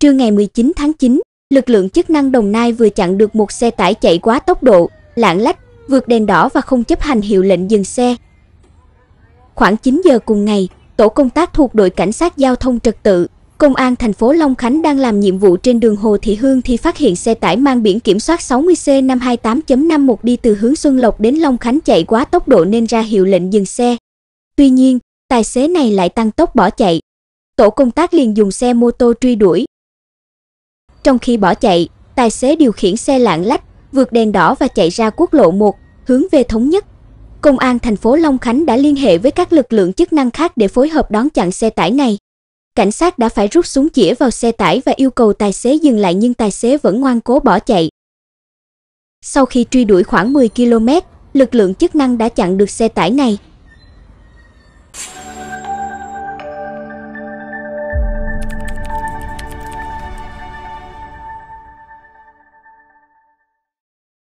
Trưa ngày 19 tháng 9, lực lượng chức năng Đồng Nai vừa chặn được một xe tải chạy quá tốc độ, lạng lách, vượt đèn đỏ và không chấp hành hiệu lệnh dừng xe. Khoảng 9 giờ cùng ngày, tổ công tác thuộc đội cảnh sát giao thông trật tự, công an thành phố Long Khánh đang làm nhiệm vụ trên đường Hồ Thị Hương thì phát hiện xe tải mang biển kiểm soát 60C528.51 đi từ hướng Xuân Lộc đến Long Khánh chạy quá tốc độ nên ra hiệu lệnh dừng xe. Tuy nhiên, tài xế này lại tăng tốc bỏ chạy. Tổ công tác liền dùng xe mô tô truy đuổi, trong khi bỏ chạy, tài xế điều khiển xe lạng lách, vượt đèn đỏ và chạy ra quốc lộ 1, hướng về thống nhất. Công an thành phố Long Khánh đã liên hệ với các lực lượng chức năng khác để phối hợp đón chặn xe tải này. Cảnh sát đã phải rút súng chĩa vào xe tải và yêu cầu tài xế dừng lại nhưng tài xế vẫn ngoan cố bỏ chạy. Sau khi truy đuổi khoảng 10 km, lực lượng chức năng đã chặn được xe tải này,